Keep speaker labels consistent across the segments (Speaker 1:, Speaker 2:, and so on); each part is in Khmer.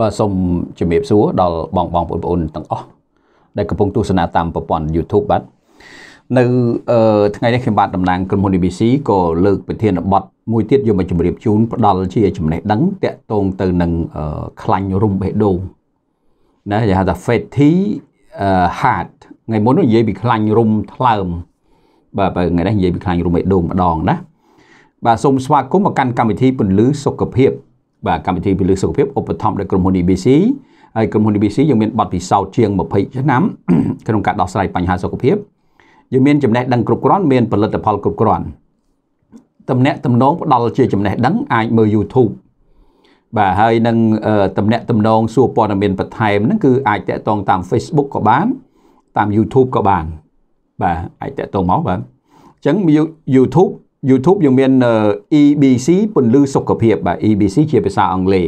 Speaker 1: បាទសូមជំរាបសួរដល់បងបងបងប្អូនទាំងអស់ដែលកំពុងទស្សនាតាមប្រព័ន្ធ YouTube បាទនៅថ្ងៃនេះខ្ញុំបាទតំណាងក្រុមហ៊ុន ABC ក៏លើកប្រធានបទមួយទៀតយកមកជម្រាបជូនផ្ដល់ជាចំណេះដឹងតាក់ទងទៅនឹងខ្លាញ់រុំបេះដូងណាគេហៅថា fatty heart ថ្ងៃមុននិយាយពីខ្លាញ់រុំថ្លើមបាទបើថ្ងៃនេះនិយាយពីខ្លាញ់រុំបេះដូងម្ដងណាបាទសូមស្វាគមន៍មកកាន់កម្មវិធីពន្លឺសុខភាពបាទកម្មវិធីពិលើសុខភាពឧបត្ថម្ភដោយក្រុមហ៊ុន ABC ហើយក្រុមហ៊ុន ABC យើងមានបទពិសោធន៍ជាង20ឆ្នាំក្នុងការដោះស្រាយបញ្ហាសុខភាពយើងមានចំណេះដឹងគ្រប់គ្រាន់មានផលិតផលគ្រប់គ្រាន់តំណាក់តំណងផ្ដល់ជាចំណេះដឹងអាចមើល YouTube បាទហើយនឹងតំណាក់តំណងសួរព័ត៌មានបន្ថែមហ្នឹងគឺអាចតាក់ទងតាម Facebook ក៏បានតាម YouTube ក៏បានបាទអាចតាក់ទងមកបាទអញ្ចឹង YouTube YouTube យើងមាន EBC ពន្លឺសុខភាពបាទ EBC ជាភាសាអង់គ្លេស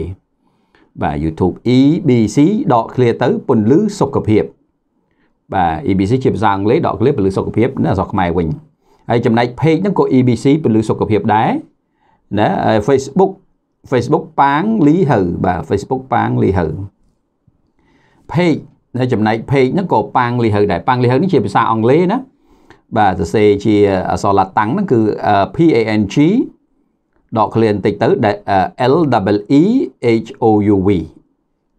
Speaker 1: បាទ YouTube EBC ដកឃ្លាទៅពន្លឺសុខភាពបាទ EBC ជាភាសាអង់គ្លេសដកឃ្លាពន្លឺសុខភាពនៅអក្សរខ្មែរវិញហើយចំណែក page ហ្នឹងក៏ EBC ពន្លឺសុខភាពដែរណា Facebook Facebook ប៉ាងលីហៅបាទ Facebook ប៉ាងលីហៅ page នៅចំណែក page ហ្នឹងក៏ប៉ាងលីហៅដែរប៉ាងលីហៅនេះជាភាសាអង់គ្លេសណាបាទសរសេរជាអក្សរឡាតាំងហ្នឹងគឺ P A N G ដកឃ្លាបន្តិចទៅ L W E H O U V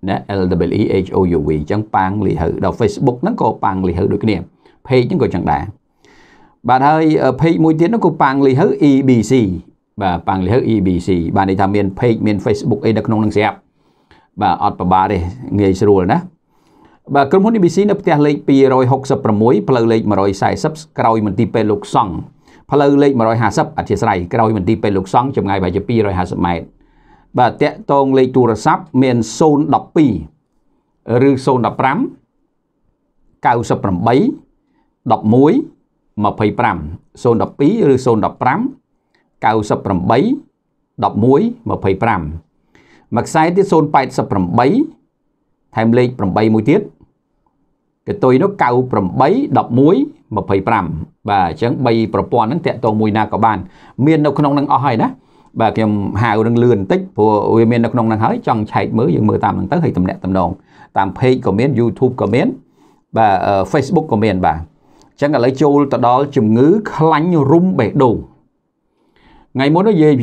Speaker 1: ណា L W E H O U V អញ្ចឹងប៉ាងលីហៅដល់ Facebook ហ្នឹងក៏ប៉ាងលីហៅដូចគ្នា page ហ្នឹងក៏ចឹងដែរបាទហើយ page មួយទៀតហ្នឹងក៏ប៉ាងលីហៅ EBC បាទប៉ាងលីហៅ EBC បាទន័យថាមាន page មាន Facebook អីនៅក្នុងហ្នឹងស្រាប់បាទអត់ប្របាទេងាយស្រួលណាបាទក្រុមហ៊ុន ABC នៅផ្ទះលេខ266ផ្លូវលេខ140ក្រោយមន្ទីរពេទ្យលោកសង់ផ្លូវលេខ150អធិស្ឋានក្រោយមន្ទីរពេទ្យលោកសង់ចម្ងាយប្រហែលជា250ម៉ែត្របាទតាក់តងលេខទូរស័ព្ទមាន012ឬ015 98 11 25 012ឬ015 98 11 25មួយខ្សែទៀត088ថែមលេខ8មួយទៀត0កតុយនោះ98 11 25បាទអញ្ចឹង3ប្រព័ន្ធហ្នឹងតាក់ទងមួយណាក៏បានមាននៅក្នុងហ្នឹងអស់ហើយណាបាទខ្ញុំហៅនឹងលឿនបន្តិចព្រោះវាមាននៅក្នុងហ្នឹងហើយចង់ឆែកមើលយើងមើលតាមហ្នឹងទៅហើយតំណាក់តំណងតាម page ក៏មាន YouTube ក៏មានបាទ Facebook ក៏មានបាទអញ្ចឹងឥឡូវចូលទៅដល់ជំងឺខ្លាញ់រុំបេះដូងថ្ងៃមុននិយាយ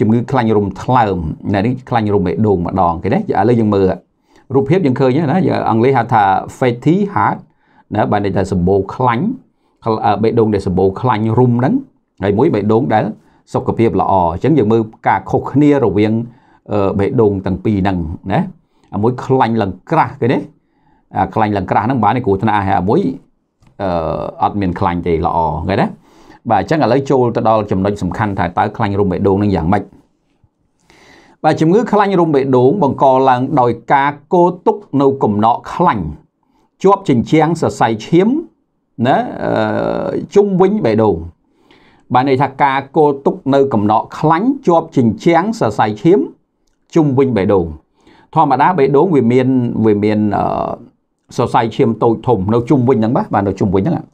Speaker 1: ជំងឺខ្លាញ់រុំថ្លើមនេះខ្លាញ់រុំបេះដូងម្ដងគេណាឥឡូវយើងមើលរូបភាពយើងឃើញណាអង់គ្លេសហៅថា fatty heart ណាបានន័យថាសម្បូរខ្លាញ់បេះដូងដែលសម្បូរខ្លាញ់រុំហ្នឹងហើយមួយបេះដូងដែលសុខភាពល្អអញ្ចឹងយើងមើលការខុសគ្នារវាងបេះដូងទាំងពីរហ្នឹងណាមួយខ្លាញ់ឡើងក្រាស់គេនេះអាខ្លាញ់ឡើងក្រាស់ហ្នឹងបានគ្រូថ្នាក់ហើយមួយអឺអត់មានខ្លាញ់ទេល្អគេណាបាទអញ្ចឹងឥឡូវចូលទៅដល់ចំណុចសំខាន់ថាតើខ្លាញ់រុំបេះដូងហ្នឹងយ៉ាងម៉េចបាទជំងឺខ្លាញ់រុំបេះដូងបង្កឡើងដោយការគោទុកនៅកំណក់ខ្លាញ់ជាប់ជញ្ជាំងសរសៃឈាមណាជុំវិញបេះដូងបានន័យថាការគោទុកនៅកំណក់ខ្លាញ់ជាប់ជញ្ជាំងសរសៃឈាមជុំវិញបេះដូងធម្មតាបេះដូងវាមានវាមានសរសៃឈាមតូចធំនៅជុំវិញហ្នឹងបាទបាទនៅជុំវិញហ្នឹង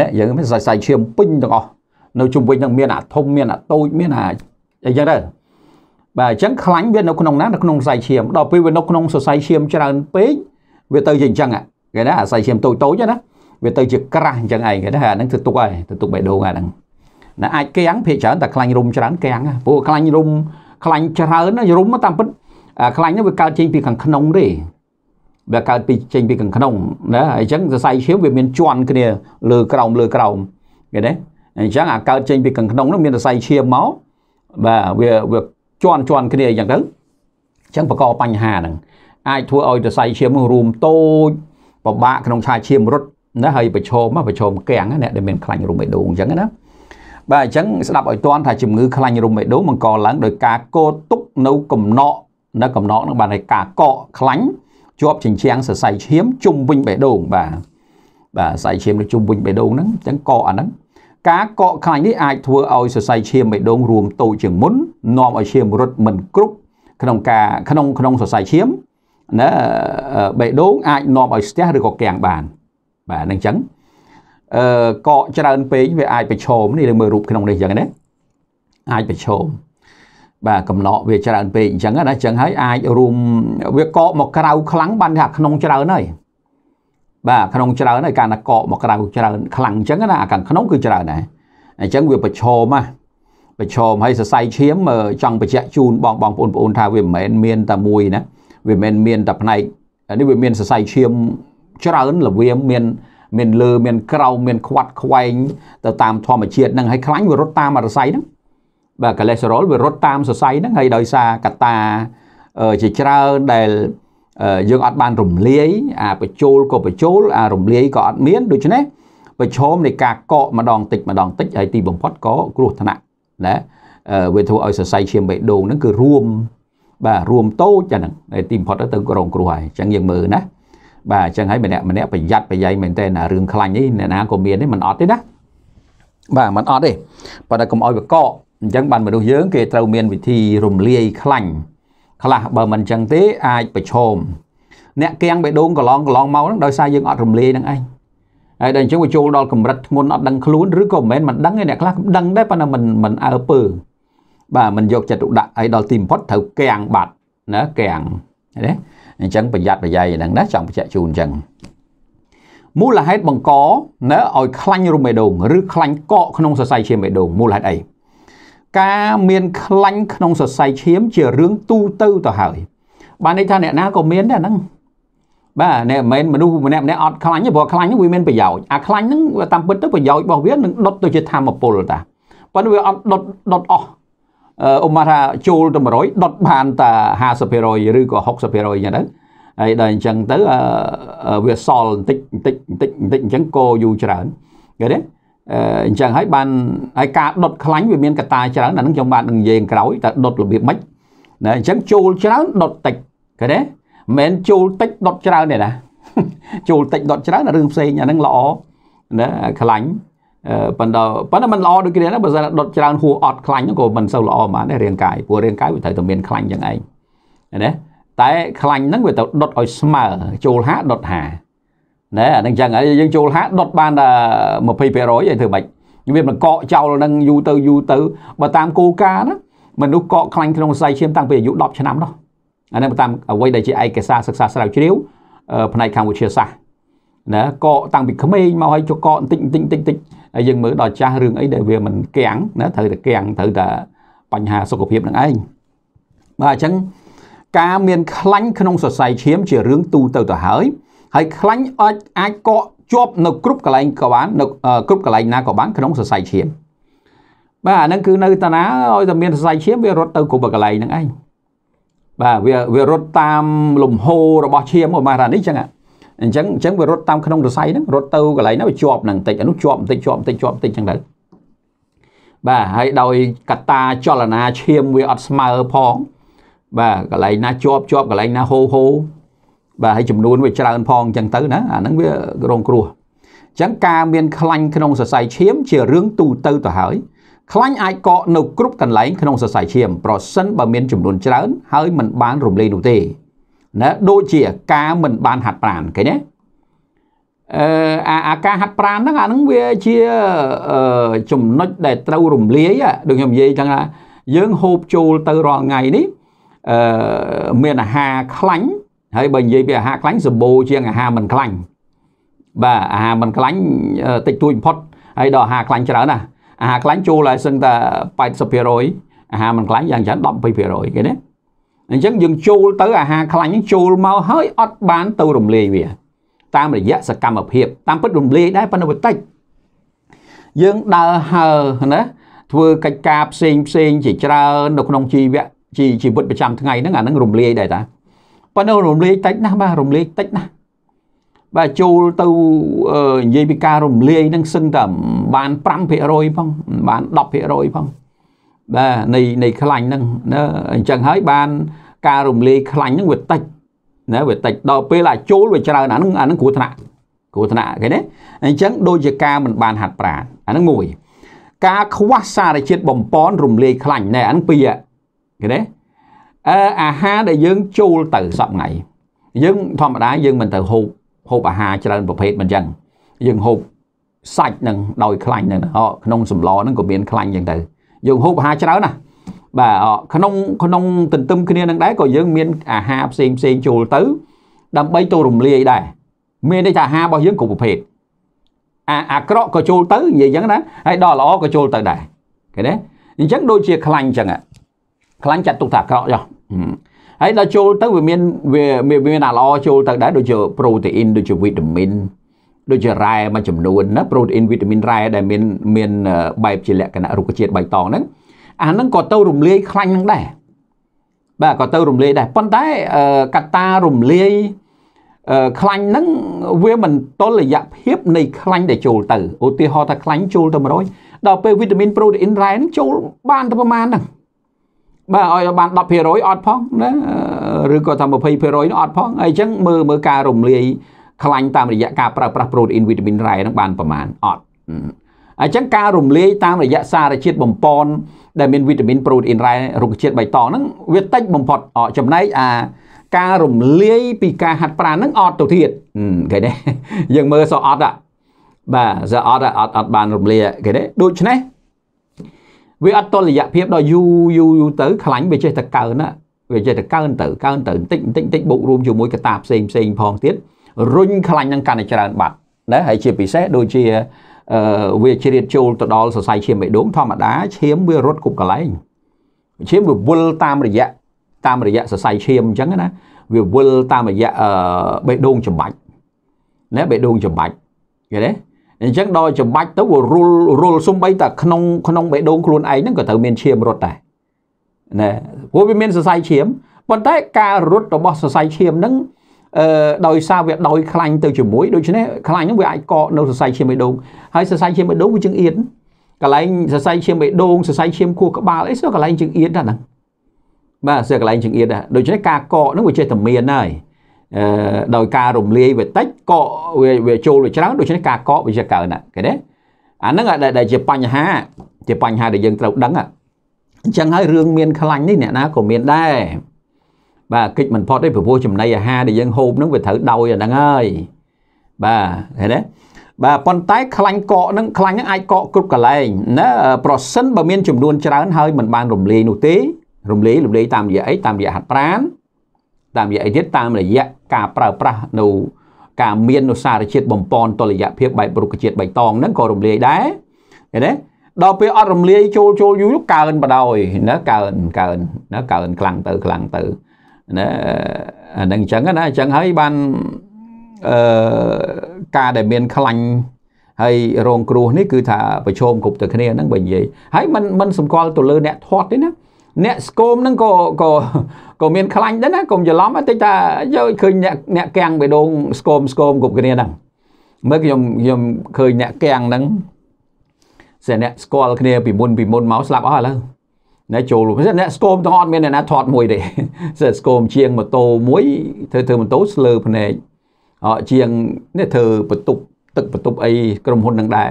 Speaker 1: ណាយើងមានសរសៃឈាមពេញទាំងអស់នៅជុំវិញហ្នឹងមានអាធំមានអាតូចមានអាអីចឹងទៅបាទអញ្ចឹងខ្លាញ់វានៅក្នុងណានៅក្នុងសរសៃឈាមដល់ពេលវានៅក្នុងសរសៃឈាមច្រើនពេកវាទៅជាអញ្ចឹងគេណាសរសៃឈាមតូចតូចណាវាទៅជាក្រាស់អញ្ចឹងឯងគេណាអាហ្នឹងទៅទុកហើយទៅទុកបេះដូងអាហ្នឹងណាអាចកៀងភាកច្រើនតែខ្លាញ់រុំច្រើនកៀងព្រោះខ្លាញ់រុំខ្លាញ់ច្រើនរុំតាមពិតខ្លាញ់ហ្នឹងវាកើតចេញពីខាងក្នុងទេវាកើតពីចេញពីខាងក្នុងណាអញ្ចឹងសរសៃឈាមវាមានជន់គ្នាលើក្រោមលើក្រោមគេណាអញ្ចឹងអាកើតចេញពីខាងក្នុងនោះមានសរសៃឈាមមកបាទវាវាជន់ជន់គ្នាអញ្ចឹងទៅអញ្ចឹងបង្កបញ្ហាហ្នឹងអាចធ្វើឲ្យសរសៃឈាមនោះរូមតូចពិបាកក្នុងឆាឈាមរត់ណាហើយប្រឈមប្រឈមកាំងអ្នកដែលមានខ្លាញ់រុំបេះដូងអញ្ចឹងណាបាទអញ្ចឹងស្ដាប់ឲ្យទាន់ថាជំងឺខ្លាញ់រុំបេះដូងបង្កឡើងដោយការកោទុកនៅកំណក់នៅកំណក់នឹងបានឲ្យការកកខ្លាញ់ជាប់ជញ្ជាំងសរសៃឈាមជុំវិញបេះដូងបាទបាទសរសៃឈាមនៅជុំវិញបេះដូងហ្នឹងអញ្ចឹងកកអាហ្នឹងការកកខាញ់នេះអាចធ្វើឲ្យសរសៃឈាមបេះដូងរួមតូចជាងមុននាំឲ្យឈាមរត់មិនគ្រប់ក្នុងការក្នុង ក្នុងសរសៃឈាមណាបេះដូងអាចនាំឲ្យស្ទះឬក៏កៀងបានបាទហ្នឹងអញ្ចឹងអឺកកច្រើនពេកវាអាចប្រឈមនេះលើមើលរូបក្នុងនេះអញ្ចឹងណាអាចប្រឈមបាទកំណក់វាច្រើនពេកអញ្ចឹងណាអញ្ចឹងហើយអាចរួមវាកកមកក្រៅខ្លាំងបានថាក្នុងច្រើនហើយបាទក្នុងច្រើនហើយការណកកមកក្រៅច្រើនខ្លាំងអញ្ចឹងណាអាខាងក្នុងគឺច្រើនដែរអញ្ចឹងវាប្រឈមណាប្រឈមហើយសរសៃឈាមចង់បញ្ជាក់ជូនបងបងប្អូនប្អូនថាវាមិនមែនមានតែមួយណាវាមិនមែនមានតែផ្នែកនេះវាមានសរសៃឈាមច្រើនល្វាមមានមានលើមានក្រោមមាន ខ្វាត់ខ្វែងទៅតាមធម្មជាតិហ្នឹងហើយខ្លាញ់វារត់តាមអរស័យហ្នឹងបាទកូលេស្តេរ៉ុលវារត់តាមសរសៃហ្នឹងហើយដោយសារកត្តាជាច្រើនដែលយើងអត់បានរំលាយអាបញ្ចូលក៏បញ្ចូលអារំលាយក៏អត់មានដូច្នេះប្រឈមនៃការកកម្ដងតិចម្ដងតិចហើយទីបំផុតក៏គ្រោះថ្នាក់ណាវាធ្វើឲ្យសរសៃឈាមបេះដូងហ្នឹងគឺរួមបាទរួមតូចចាហ្នឹងទីបំផុតទៅរងគ្រោះហើយអញ្ចឹងយើងមើលណាបាទអញ្ចឹងហើយម្នាក់ម្នាក់ប្រយ័ត្នប្រយែងមែនតើណារឿងខ្លាញ់នេះអ្នកណាក៏មានទេមិនអត់ទេណាបាទមិនអត់ទេប៉ុន្តែកុំឲ្យវាកកអញ្ចឹងបានមនុស្សយើងគេត្រូវមានវិធី រំលាយខ្លាញ់ខ្លះបើមិនអញ្ចឹងទេអាចប្រឈមអ្នកគៀងបេះដូងកន្លងកន្លងមកហ្នឹងដោយសារយើងអត់រំលាយនឹងឯងហើយដល់អញ្ចឹងវាចូលដល់កម្រិតធ្ងន់អត់ដឹងខ្លួនឬក៏មិនមែនមិនដឹងទេអ្នកខ្លះដឹងដែរប៉ុន្តែមិនមិនអើពើបាទមិនយកចិត្តទុកដាក់ឲ្យដល់ទីបំផុតត្រូវកៀងបាត់ណាកៀងណាអញ្ចឹងប្រយ័ត្នប្រយែងហ្នឹងណាចង់បញ្ជាក់ជូនអញ្ចឹងមូលហេតុបង្កណាឲ្យខ្លាញ់រំបេះដូងឬខ្លាញ់កកក្នុងសរសៃឈាមបេះដូងមូលហេតុអីការមាន ខ្លាញ់ក្នុងសរសៃឈាម ជារឿងទូទៅទៅហើយបានន័យថាអ្នកណាក៏មានដែរហ្នឹងបាទអ្នកមិនមែនមនុស្សម្នាក់ម្នាក់អត់ខ្លាញ់ទេព្រោះខ្លាញ់ហ្នឹងវាមានប្រយោជន៍អាខ្លាញ់ហ្នឹងតាមពិតទៅប្រយោជន៍របស់វានឹងដុតទៅជាធម្មពលតាប៉ុន្តែវាអត់ដុតដុតអស់អ៊ុំថាចូលទៅ100ដុតបានតែ50%ឬក៏60%អញ្ចឹងទៅហើយដល់អញ្ចឹងទៅវាសល់បន្តិចបន្តិចបន្តិចបន្តិចអញ្ចឹងក៏យូរច្រើនឃើញទេអញ្ចឹងហើយបានហើយការដុតខ្លាញ់វាមានកតាច្រើនដល់នឹងខ្ញុំបាននឹងនិយាយក្រោយតែដុតរបៀបម៉េចណាអញ្ចឹងចូលច្រើនដុតតិចឃើញទេមិនមែនចូលតិចដុតច្រើនទេណាចូលតិចដុតច្រើនរឿងផ្សេងអានឹងល្អណាខ្លាញ់ប៉ុន្តែប៉ុន្តែมันល្អដូចគ្នាណាបើសិនដុតច្រើនហួអត់ខ្លាញ់ក៏មិនសូវល្អប៉ុន្មានដែររាងកាយព្រោះរាងកាយវាត្រូវតែមានខ្លាញ់យ៉ាងឯងណាតែ ខ្លាញ់ហ្នឹងវាទៅដុតឲ្យស្មើចូល50ដុត50ណែអានឹងចឹងហើយយើងចូលហាក់ដុតបានតែ20%ឯងធ្វើម៉េចវាមិនកកចោលនឹងយូរទៅយូរទៅបើតាមគោលការណ៍ណាមនុស្សកកខ្លាញ់ក្នុងស័យឈាមតាំងពីអាយុ10ឆ្នាំនោះអានឹងតាមអ្វីដែលជាឯកសារសិក្សាស្រាវជ្រាវផ្នែកខាងវិទ្យាសាស្ត្រណាកកតាំងពីក្មេងមកឲ្យចកកបន្តិចបន្តិចបន្តិចបន្តិចហើយយើងមើលដល់ចាស់រឿងអីដែលវាមិនគាំងណាត្រូវតែគាំងត្រូវតែបញ្ហាសុខភាពនឹងឯងបាទអញ្ចឹងការមានខ្លាញ់ក្នុងសរសៃឈាមជារឿងទូទៅទៅហើយហើយខ្លាញ់អាចអាចកកជាប់នៅគ្រប់កន្លែងក៏បាននៅគ្រប់កន្លែងណាក៏បានក្នុងសរសៃឈាមបាទអាហ្នឹងគឺនៅតាណាឲ្យតែមានសរសៃឈាមវារត់ទៅគ្រប់កន្លែងហ្នឹងឯងបាទវាវារត់តាមលំហូររបស់ឈាមមកថានេះចឹងអញ្ចឹងអញ្ចឹងវារត់តាមក្នុងសរសៃហ្នឹងរត់ទៅកន្លែងណាវាជាប់នឹងបន្តិចអានោះជាប់បន្តិចជាប់បន្តិចជាប់បន្តិចចឹងទៅបាទហើយដោយកតាចលនាឈាមវាអត់ស្មើផងបាទកន្លែងណាជាប់ជាប់កន្លែងណាហូរហូរបាទហើយចំនួនវាច្រើនផងអញ្ចឹងទៅណាអាហ្នឹងវារងគ្រោះអញ្ចឹងការមានខ្លាញ់ក្នុងសរសៃឈាមជារឿងទូទៅទៅហើយខ្លាញ់អាចកកនៅគ្រប់កន្លែងក្នុងសរសៃឈាមប្រសិនបើមានចំនួនច្រើនហើយមិនបានរំលែងនោះទេណាដូចជាការមិនបានហាត់ប្រាណឃើញទេអឺអាការហាត់ប្រាណហ្នឹងអាហ្នឹងវាជាចំណុចដែលត្រូវរំលាយដូចខ្ញុំនិយាយចឹងថាយើងហូបចូលទៅរាល់ថ្ងៃនេះអឺមានអាហារខ្លាញ់ហើយបើនិយាយពីអាហារខ្លាញ់សម្បូរជាងអាហារមិនខ្លាញ់បាទអាហារមិនខ្លាញ់តិចតួចបំផុតហើយដល់អាហារខ្លាញ់ច្រើនណាស់អាហារខ្លាញ់ចូលហើយសឹងតែ80%អាហារមិនខ្លាញ់យ៉ាងច្រើន10-20%គេណាអញ្ចឹងយើងចូលទៅ អាហារខ្លាញ់ចូលមកហើយអត់បាន ទៅរំលាយវា តាមរយៈសកម្មភាពតាមពិតរំលាយដែរប៉ុន្តែវាតិចយើងដើរហើណាធ្វើកិច្ចការផ្សេងផ្សេងជាច្រើននៅក្នុងជីវៈជីវិតប្រចាំថ្ងៃហ្នឹងអាហ្នឹងរំលាយដែរតាប៉ុន្តែរំលាយតិចណាស់បាទរំលាយតិចណាស់បាទចូលទៅនិយាយពីការរំលាយហ្នឹងសឹងតែបាន5%ផងបាន10%ផងបាទនៃនៃខ្លាញ់ហ្នឹងណាអញ្ចឹងហើយបាន ការរំលាយខ្លាញ់ហ្នឹងវាតិចណាវាតិចដល់ពេលអាចូលវាច្រើនអាហ្នឹងអាហ្នឹងគ្រោះថ្នាក់គ្រោះថ្នាក់គេណាអញ្ចឹងដូចជាការមិនបានហាត់ប្រាណអាហ្នឹងមួយ ការខ្វះសារជាតិបំពន់រំលាយខ្លាញ់ណែអាហ្នឹងពីរគេណាអឺអាហារដែលយើងចូលទៅសប្ងៃយើងធម្មតាយើងមិនទៅហូបហូបអាហារច្រើនប្រភេទមិនចឹងយើងហូបសាច់នឹងដោយខ្លាញ់នឹងក្នុងសម្លនឹងក៏មានខ្លាញ់ចឹងទៅយើងហូបអាហារច្រើនណាបាទក្នុង ក្នុងទន្ទឹមគ្នានឹងដែរក៏យើងមានអាហារផ្សេងផ្សេងចូលទៅ ដើម្បីទៅរំលាយដែរមានន័យថាអាហាររបស់យើងគ្រប់ប្រភេទអាអាក្រក់ក៏ចូលទៅនិយាយចឹងណាហើយដល់ល្អក៏ចូលទៅដែរឃើញទេអញ្ចឹងដូចជាខ្លាញ់ចឹងខ្លាញ់ចាត់ទុកថាអាក្រក់ចុះហើយដល់ចូលទៅវាមានវាមានអាល្អចូលទៅដែរដូចជាប្រូតេអ៊ីនដូចជាវីតាមីនដូចជារ៉ែមួយចំនួនណាប្រូតេអ៊ីនវីតាមីនរ៉ែដែលមានមានបែបជាលក្ខណៈរុក្ខជាតិបៃតងហ្នឹងអាហ្នឹងក៏ទៅរំលាយខ្លាញ់ហ្នឹងដែរបាទក៏ទៅរំលាយដែរប៉ុន្តែកត្តារំលាយខ្លាញ់ហ្នឹងវាមិនតលយៈភាពនៃខ្លាញ់ដែលចូលទៅឧទាហរណ៍ថាខ្លាញ់ចូលទៅ100ដល់ពេលវីតាមីនប្រូតេអ៊ីនរ៉ែហ្នឹងចូលបានតែប្រមាណហ្នឹងបាទឲ្យបាន10%អត់ផងណាឬក៏ថា20%នោះអត់ផងអីចឹងមើលមើលការរំលាយខ្លាញ់តាមរយៈការប្រើប្រាស់ប្រូតេអ៊ីនវីតាមីនរ៉ែនឹងបានប្រមាណអត់អញ្ចឹងការរំលាយតាមរយៈសារជាតិបំពន់ដែលមានវីតាមីនប្រូតេអ៊ីនរ៉ែរុក្ខជាតិបៃតងហ្នឹងវាតិចបំផុតចំណែកអាការរំលាយ ពីការហាត់ប្រាណហ្នឹងអត់ទៅទៀតគេនេះយើងមើលសអត់បាទសអត់អត់អត់បានរំលាយគេនេះដូច្នេះវាអត់តលយៈភាពដល់យូរយូរយូរទៅខ្លាញ់វាចេះតែកើនណាវាចេះតែកើនទៅកើនទៅបន្តិចបន្តិចបន្តិចបូករួមជាមួយកតាផ្សេងផ្សេងផងទៀតរុញខ្លាញ់នឹងកាន់តែច្រើនបាត់ណាហើយជាពិសេសដូចជាអឺវាជ្រៀតចូលទៅដល់សរសៃឈាមបេះដូងធម្មតាឈាមវារត់គ្រប់កន្លែងឈាមវាវិលតាមរយៈតាមរយៈសរសៃឈាមអញ្ចឹងណាវាវិលតាមរយៈអឺបេះដូងចំបាច់ណាបេះដូងចំបាច់ឃើញទេអញ្ចឹងដល់ច្បាច់ទៅវារុលរុលសំបីតែក្នុងក្នុងបេះដូងខ្លួនឯងហ្នឹងក៏ត្រូវមានឈាមរត់ដែរណាព្រោះវាមានសរសៃឈាមប៉ុន្តែការរត់របស់សរសៃឈាមហ្នឹងអឺដោយសារវាដោយខ្លាញ់ទៅជាមួយដូច្នេះខ្លាញ់ហ្នឹងវាអាចកកនៅសរសៃឈាមបេះដូងហើយសរសៃឈាមបេះដូងវាជឹងអៀតកន្លែងសរសៃឈាមបេះដូងសរសៃឈាមខួរក្បាលអីស្ទើរកន្លែងជើងអៀតដែរហ្នឹងបាទស្ទើរកន្លែងជើងអៀតដែរដូច្នេះការកកហ្នឹងវាចេះតែមានហើយដោយការរំលាយវាតិចកកវាចូលវាច្រើនដូច្នេះការកកវាជាកើនគេទេអាហ្នឹងដែលជាបញ្ហាជាបញ្ហាដែលយើងត្រូវដឹងអញ្ចឹងហើយរឿងមានខ្លាញ់នេះអ្នកណាក៏មានដែរបាទគិតមិនផុតទេព្រោះចំណីអាហារដែលយើងហូបហ្នឹងវាត្រូវដោយអាហ្នឹងហើយបាទឃើញទេបាទប៉ុន្តែខ្លាញ់កកហ្នឹងខ្លាញ់ហ្នឹងអាចកកគ្រប់កន្លែងណាប្រសិនបើមានចំនួនច្រើនហើយមិនបានរំលាយនោះទេរំលាយរំលាយតាមរយៈអីតាមរយៈហាត់ប្រាណតាមរយៈអីទៀតតាមរយៈការប្រើប្រាស់នៅការមាននៅសារជាតិបំពន់តុល្យភាពបែបរុក្ខជាតិបៃតងហ្នឹងក៏រំលាយដែរឃើញទេដល់ពេលអត់រំលាយចូលចូលយូរកើនបដ ாய் ណាកើនកើនណាកើនខ្លាំងទៅខ្លាំងទៅណាអានឹងអញ្ចឹងណាអញ្ចឹងហើយបានអឺការដែលមានខ្លាញ់ហើយរងគ្រោះនេះគឺថាប្រឈមគ្រប់ទៅគ្នាហ្នឹងបើនិយាយហើយมันมันសម្គាល់ទៅលើអ្នកធាត់ទេណាអ្នកស្គមហ្នឹងក៏ក៏ក៏មាន ខ្លាញ់ដែរណាកុំច្រឡំតែថាយកឃើញអ្នកអ្នកកាំងបេដងស្គមស្គមគ្រប់គ្នាហ្នឹងមើលខ្ញុំខ្ញុំឃើញអ្នកកាំងហ្នឹងសិនអ្នកស្គាល់គ្នា ពីមុនពីមុនមកស្លាប់អស់ឥឡូវណែចូលអ្នកស្គមទាំងអត់មានអ្នកណាថត់មួយទេសិនស្គមជាងម៉ូតូមួយធ្វើធ្វើម៉ូតូស្លើភ្នែកអត់ជាងនេះធ្វើបន្ទប់ទឹកបន្ទប់អី ក្រុមហ៊ុននឹងដែរ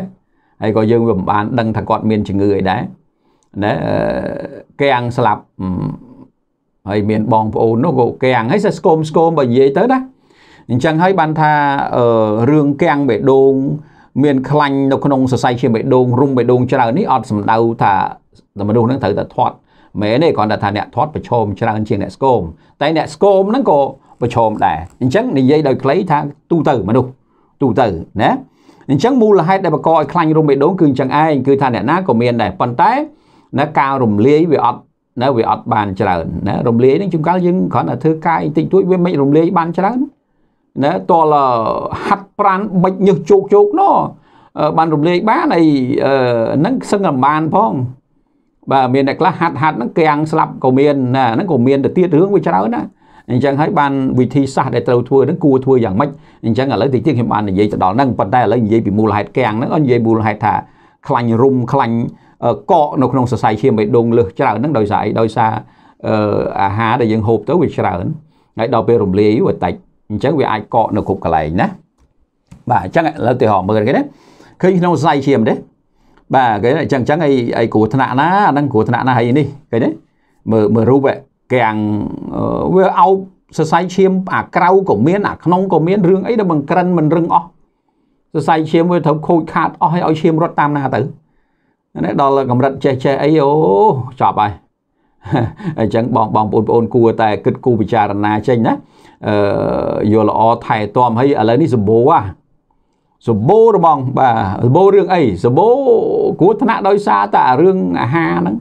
Speaker 1: ហើយក៏យើងវាមិនបានដឹងថាគាត់មានជំងឺអីដែរណាកាំងស្លាប់ហើយមានបងប្អូននោះក៏កាំងហើយសស្គមស្គមបើនិយាយទៅណាអញ្ចឹងហើយបានថារឿងកាំងបេះដូង មានខ្លាញ់នៅក្នុងសរសៃឈាមបេះដូងរុំបេះដូងច្រើននេះអត់សំដៅថាមនុស្សនឹងត្រូវតែធាត់មែនទេគ្រាន់តែថាអ្នកធាត់ប្រឈមច្រើនជាងអ្នកស្គមតែអ្នកស្គមហ្នឹងក៏ប្រឈមដែរអញ្ចឹងនិយាយដោយខ្លីថាទូទៅមនុស្សទូទៅណាអញ្ចឹងមូលហេតុដែលបង្កឲ្យខ្លាញ់រុំបេះដូងគឺអញ្ចឹងឯងគឺថាអ្នកណាក៏មានដែរប៉ុន្តែណាការរំលាយវាអត់ណាវាអត់បានច្រើនណារំលាយនឹងជំកាល់យើងគ្រាន់តែធ្វើកាយតិចតួចវាមិនរំលាយបានច្រើនណាតលហាត់ប្រានបិចញើសជោគជោគណោះបានរំលាយបានអីហ្នឹងសឹងតែបានផងបាទមានអ្នកខ្លះហាត់ហាត់ហ្នឹងកាំងស្លាប់ក៏មានណាហ្នឹងក៏មានទៅទៀតរឿងវាច្រើនណាអញ្ចឹងហើយបានវិធីសាស្ត្រដែលត្រូវធ្វើហ្នឹងគួរធ្វើយ៉ាងម៉េចអញ្ចឹងឥឡូវតិចទៀតខ្ញុំបាននិយាយទៅដល់ហ្នឹងប៉ុន្តែឥឡូវនិយាយពីមូលហេតុកាំងហ្នឹងអត់និយាយមូលហេតុថាខ្លាញ់រុំខ្លាញ់កកនៅក្នុងសរសៃឈាមបេះដូងលើសច្រើនហ្នឹងដោយសារដោយសារអាហារដែលយើងហូបទៅវាច្រើនហើយដល់ពេលរំលាយវាតិចអញ្ចឹងវាអាចកកនៅគ្រប់កន្លែងណាបាទអញ្ចឹងឥឡូវទៅហៅមើលគេណាឃើញក្នុងសរសៃឈាមទេបាទគេអញ្ចឹងអញ្ចឹងអីអីគ្រោះថ្នាក់ណាអាហ្នឹងគ្រោះថ្នាក់ណាហើយនេះគេណាមើលមើលរូបកាំងវាអោបសរសៃឈាមអាក្រៅក៏មានអាក្នុងក៏មានរឿងអីដែលមិនក្រិនមិនរឹងអស់សរសៃឈាមវាត្រូវខូចខាតអស់ហើយឲ្យឈាមរត់តាមណាទៅណាដល់កម្រិតចេះចេះអីអូចប់ហើយអញ្ចឹងបងបងបងប្អូនគួរតែ គិតគូរពិចារណាចេញណាអឺយល់ល្អថែទាំហើយឥឡូវនេះសម្បូរហ่ะសម្បូររបងបាទសម្បូររឿងអីសម្បូរគ្រោះថ្នាក់ដោយសារតែរឿងអាហារហ្នឹង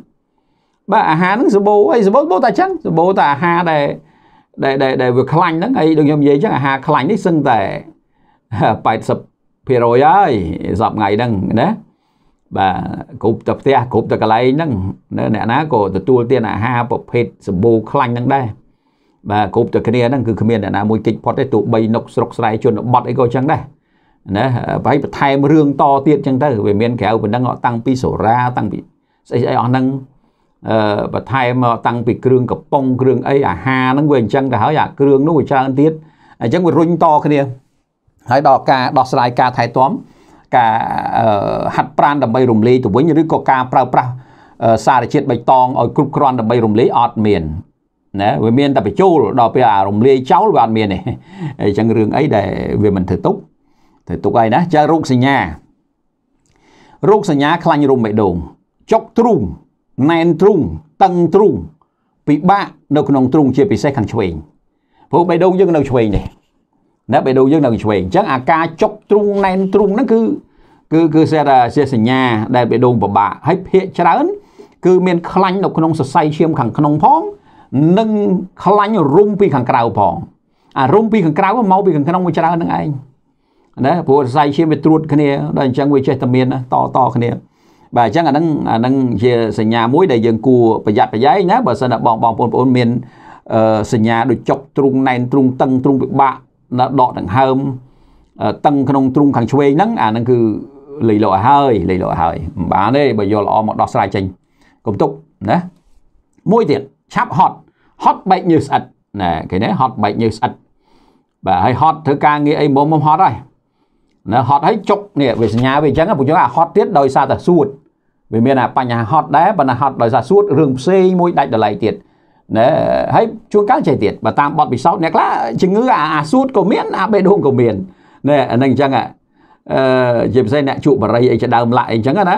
Speaker 1: បាទអាហារហ្នឹងសម្បូរអីសម្បូរសម្បូរតែអញ្ចឹងសម្បូរតែអាហារដែលដែលដែលវាខ្លាញ់ហ្នឹងហើយដូចខ្ញុំនិយាយអញ្ចឹងអាហារខ្លាញ់នេះសឹងតែ80%ហើយសប្ដថ្ងៃហ្នឹងណាបាទគ្រប់ទៅផ្ទះគ្រប់ទៅកន្លែងហ្នឹងអ្នកណាក៏ទទួលទានអាហារប្រភេទសម្បូរខ្លាញ់ហ្នឹងដែរបាទគ្រប់ទៅគ្នាហ្នឹងគឺគ្មានអ្នកណាមួយគេចផុតទេទោះបីនុកស្រុកស្រែជនបទអីក៏ចឹងដែរណាបើបន្ថែមរឿងតទៀតចឹងទៅវាមានក្រៅប៉ុណ្ណឹង តាំងពីសូរាតាំងពីស្អីស្អីអស់ហ្នឹងអឺបន្ថែមតាំងពីគ្រឿងកំប៉ុងគ្រឿងអីអាហារហ្នឹងវាអញ្ចឹងទៅហើយអាគ្រឿងនោះវាច្រើនទៀតអញ្ចឹងវារុញតគ្នា ហើយដល់ការដោះស្រាយការថែទាំការហាត់ប្រាណដើម្បីរំលាយទៅវិញឬក៏ការប្រើប្រាស់សារជាតិបៃតងឲ្យគ្រប់គ្រាន់ដើម្បីរំលាយអត់មានណាវាមានតែបញ្ចូលដល់ពេលអារំលាយចោលវាអត់មានទេអញ្ចឹងរឿងអីដែលវាមិនធ្វើទុកធ្វើទុកហើយណាចារោគសញ្ញារោគសញ្ញាខ្លាញ់រុំបេះដូងចុកទ្រូងណែនទ្រូងតឹងទ្រូងពិបាកនៅក្នុងទ្រូងជាពិសេសខាងឆ្វេងព្រោះបេះដូងយើងនៅឆ្វេងនេះណាបេដូងយើងនៅឆ្វេងអញ្ចឹងអាការចុកទ្រូងណែនទ្រូងហ្នឹងគឺគឺគឺសេះថាជាសញ្ញាដែលបេដូងពិបាកហើយភាកច្រើន គឺមានខ្លាញ់នៅក្នុងសរសៃឈាមខាងក្នុងផងនិងខ្លាញ់រុំពីខាងក្រៅផងអារុំពីខាងក្រៅមកពីខាងក្នុងមួយច្រើនហ្នឹងឯងណាព្រោះសរសៃឈាមវាត្រួត គ្នាដល់អញ្ចឹងវាចេះតែមាន តតគ្នា បាទអញ្ចឹងអាហ្នឹងអាហ្នឹងជាសញ្ញាមួយដែលយើងគួរប្រយ័ត្នប្រយែងណាបើសិនតែបងបងប្អូនមានសញ្ញាដូចចុកទ្រូងណែនទ្រូងតឹងទ្រូងពិបាកដកដង្ហើមតឹងក្នុងទ្រូងខាងឆ្វេងហ្នឹងអាហ្នឹងគឺលៃលក់ឲ្យហើយលៃលក់ឲ្យហើយមិនបានទេបើយកល្អមកដោះស្រាយចេញកុំទុកណាមួយទៀតឆាប់ហត់ហត់បែកញើសស្អិតណែគេណែហត់បែកញើសស្អិតបាទហើយហត់ធ្វើការងារអីមុំមុំហត់ហើយណាហត់ហើយចុកនេះវាសញ្ញាវាអញ្ចឹងពួកយើងអាហត់ទៀតដោយសារតែសួតវាមានអាបញ្ហាហត់ដែរប៉ុន្តែហត់ដោយសារសួតរឿងផ្សេងមួយដាច់ដលៃទៀតណាហើយជួនកាលចេះទៀតបើតាមបទពិសោធន៍អ្នកខ្លះជំងឺអាអាសួតក៏មានអាបេះដូងក៏មានណែអានឹងអញ្ចឹងអឺជាពិសេសអ្នកជក់បរិយអីជាដើមឡាក់អីអញ្ចឹងណា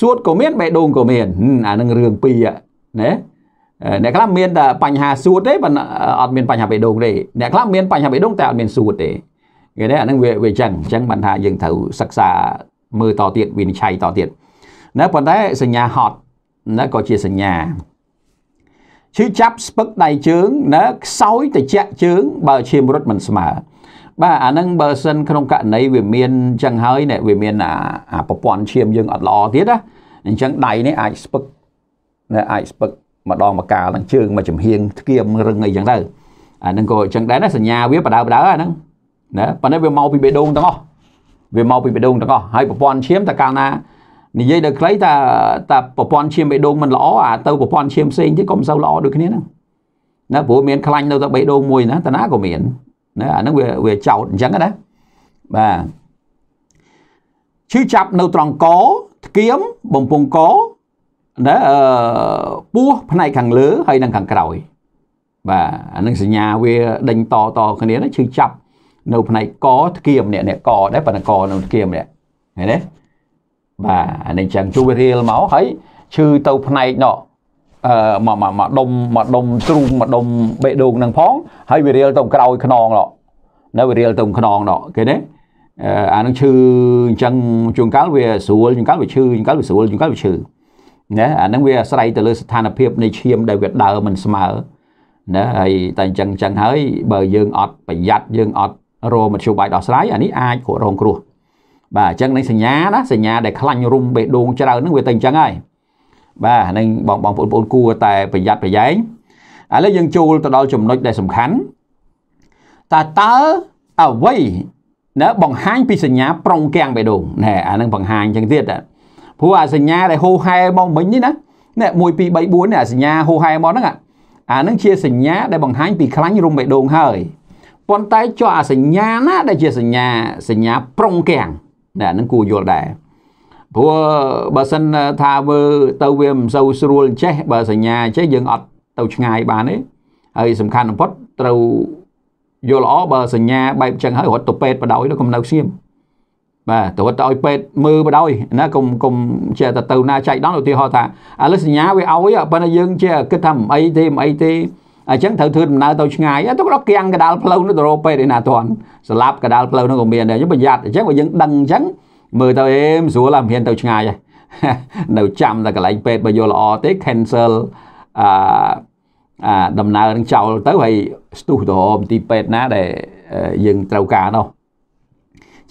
Speaker 1: សួតក៏មានបេះដូងក៏មានអានឹងរឿងពីរណាអ្នកខ្លះមានតែបញ្ហាសួតទេប៉ុន្តែអត់មានបញ្ហាបេះដូងទេអ្នកខ្លះមានបញ្ហាបេះដូងតែអត់មានសួតទេគេនេះអានឹងវាវាអញ្ចឹងអញ្ចឹងបានថាយើងត្រូវសិក្សាមើលតទៀតវិនិច្ឆ័យតទៀតណាប៉ុន្តែសញ្ញាហត់ណាក៏ជាសញ្ញាឈឺចាប់ស្ពឹកដៃជើងណាខ្សោយតិចជើងបើឈាមរត់មិនស្មើបាទអាហ្នឹងបើសិនក្នុងករណីវាមានចឹងហើយនេះវាមានអាប្រព័ន្ធឈាមយើង អត់ល្អទៀតណាអញ្ចឹងដៃនេះអាចស្ពឹកណាអាចស្ពឹកម្ដងម្កាលនឹងជើងមកចំហៀងធ្គាមរឹងអីចឹងទៅអាហ្នឹងក៏អញ្ចឹងដែរណាសញ្ញាវាបដើបដើអាហ្នឹងណាប៉ុន្តែវាមកពីបេះដូងទាំងអស់វាមកពីបេះដូងទាំងអស់ហើយប្រព័ន្ធឈាមតើកាលណានិយាយដល់ខ្លីថាថាប្រព័ន្ធឈាមបេះដូងมันល្អអាទៅប្រព័ន្ធឈាមផ្សេងទៀតក៏មិនសូវល្អដូចគ្នាហ្នឹងណាព្រោះមានខ្លាញ់នៅតែបេះដូងមួយណាតាណាក៏មានណាអាហ្នឹងវាវាចោតអញ្ចឹងណាបាទឈឺចាប់នៅត្រង់កធ្គាមបំពង់កណាអឺពោះផ្នែកខាងលើ ហើយនិងខាងក្រោយបាទអានឹងសញ្ញាវាដេញតតគ្នាឈឺចាប់នៅផ្នែកកធ្គាមអ្នកអ្នកកដែរប៉ុន្តែកនៅធ្គាមនេះឃើញទេបាទអានេះចឹងជួយរៀលមកហើយឈឺទៅផ្នែកនោះអឺមកមកមកដុំមកដុំទ្រូងមកដុំបេះដូងនឹងផងហើយវារៀលទៅក្រោយខ្នងនោះនៅវារៀលទៅខ្នងនោះគេណាអានឹងឈឺអញ្ចឹងជួនកាលវាស្រួលជួនកាលវាឈឺជួនកាលវាស្រួលជួនកាលវាឈឺណាអានឹងវាអាស្រ័យទៅលើស្ថានភាពនៃឈាមដែលវាដើរមិនស្មើណាហើយតែអញ្ចឹងអញ្ចឹងហើយបើយើងអត់ប្រយ័ត្នយើងអត់រមធ្យោបាយដោះស្រាយអានេះអាចគ្រោះរងគ្រោះបាទអញ្ចឹងនឹងសញ្ញាណាសញ្ញាដែលខ្លាញ់រុំបេះដូងច្រើនហ្នឹងវាទៅអញ្ចឹងហើយបាទហ្នឹងបងបងបងប្អូនគួរតែប្រយ័ត្នប្រយែងឥឡូវយើងចូលទៅដល់ចំណុចដែលសំខាន់តើតើអ្វីណាបង្ហាញពីសញ្ញាប្រុងកៀងបេះដូងណែអាហ្នឹងបង្ហាញអញ្ចឹងទៀតព្រោះអាសញ្ញាដែលហូហែមកមិញនេះណាណែ1 2 3 4នេះអាសញ្ញាហូហែមកហ្នឹងអាហ្នឹងជាសញ្ញាដែលបង្ហាញពីខ្លាញ់រុំបេះដូងហើយប៉ុន្តែចុះអាសញ្ញាណាដែលជាសញ្ញាសញ្ញាប្រុងកៀងអានឹងគួរយល់ដែរព្រោះបើសិនថាមើទៅវាមិនសូវស្រួលចេះបើសញ្ញាចេះយើងអត់ទៅឆ្ងាយបានទេហើយសំខាន់បំផុតត្រូវយល់ល្អបើសញ្ញាបែបចឹងហើយរត់ទៅពេទ្យបដ ாய் នោះកុំនៅស្ងៀមបាទទៅរត់ទៅឲ្យពេទ្យមើលបដ ாய் ណាកុំកុំចេះតែទៅណាចែកដល់ឧទាហរណ៍ថាឥឡូវសញ្ញាវាឲ្យប៉ុន្តែយើងចេះគិតថាមិនអីទេមិនអីទេអញ្ចឹងត្រូវធ្វើដំណើរទៅឆ្ងាយទៅដល់គាំងកដាលផ្លូវនោះទៅរកពេទ្យឯណាតាន់ស្លាប់កដាលផ្លូវនោះក៏មានដែរអញ្ចឹងប្រយ័ត្នអញ្ចឹងបើយើងដឹងអញ្ចឹងមើលទៅអេមិនស្រួលឡើយមិនហ៊ានទៅឆ្ងាយនៅចាំតែកន្លែងពេទ្យបើយកល្អទេ cancel អឺអាដំណើរនឹងចោលទៅហើយស្ទុះទៅរមទីពេទ្យណាដែលយើងត្រូវការនោះ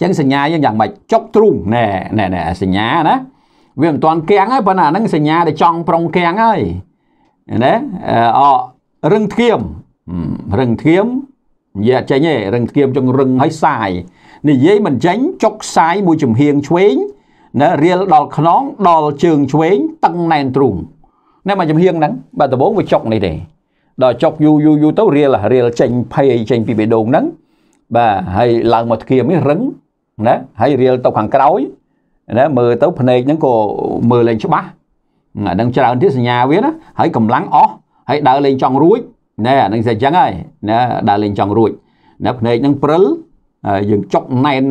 Speaker 1: អញ្ចឹងសញ្ញាយើងយ៉ាងម៉េចចុកទ្រូងណែណែណែសញ្ញាណាវាមិនទាន់គាំងហើយប៉ុន្តែអាហ្នឹងសញ្ញាដែលចង់ប្រុងគាំងហើយណែអរឹងធៀមរឹងធៀមនិយាយអត់ចេញទេរឹងធៀមចឹងរឹងហើយសាយនិយាយមិនចេញចុកសាយមួយចំហៀងឆ្វេងណារៀលដល់ខ្នងដល់ជើងឆ្វេងតឹងណែនទ្រូងណែមកចំហៀងហ្នឹងបាទដំបងវាចុកនេះទេដល់ចុកយូរយូរយូរទៅរៀលរៀលចេញភ័យចេញពីបេះដូងហ្នឹងបាទហើយឡើងមកធៀមនេះរឹងណាហើយរៀលទៅខាងក្រោយណាមើលទៅភ្នែកហ្នឹងក៏មើលឡើងច្បាស់អាហ្នឹងច្រើនទៀតសញ្ញាវាណាហើយកម្លាំងអស់ហើយដើរលេងចង់រួចណែអានឹងស្អីចឹងហើយណែដើរលេងចង់រួចណែភ្នែកនឹងព្រិលយើងចុកណែន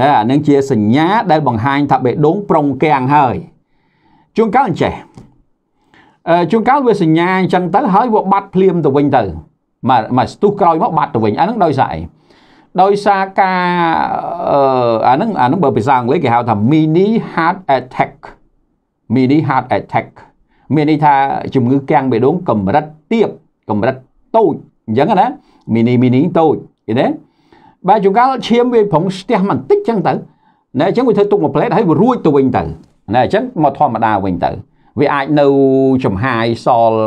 Speaker 1: ណែអានឹងជាសញ្ញា ដែលបង្ហាញថាបេះដូងប្រុងកាំងហើយជួនកាលអញ្ចេះជួនកាលវាសញ្ញាអញ្ចឹងទៅហើយវាបាត់ភ្លាមទៅវិញទៅមកមកស្ទុះក្រោយមកបាត់ទៅវិញអានឹងដោយសារអីដោយសារការអានឹងអានឹងបើភាសាអង់គ្លេសគេហៅថា mini heart attack mini heart attack មានន័យថាជំងឺកាំងបេះដូងកម្រិតទាបកម្រិតតូចអញ្ចឹងណាមីនីមីនីតូចឃើញទេបាទជួនកាលឈាមវាប្រងស្ទះបន្តិចចឹងទៅណែអញ្ចឹងវាធ្វើទុកមួយផ្លែតហើយវារួចទៅវិញទៅណែអញ្ចឹងមកធម្មតាវិញទៅវាអាចនៅចំហាយសល់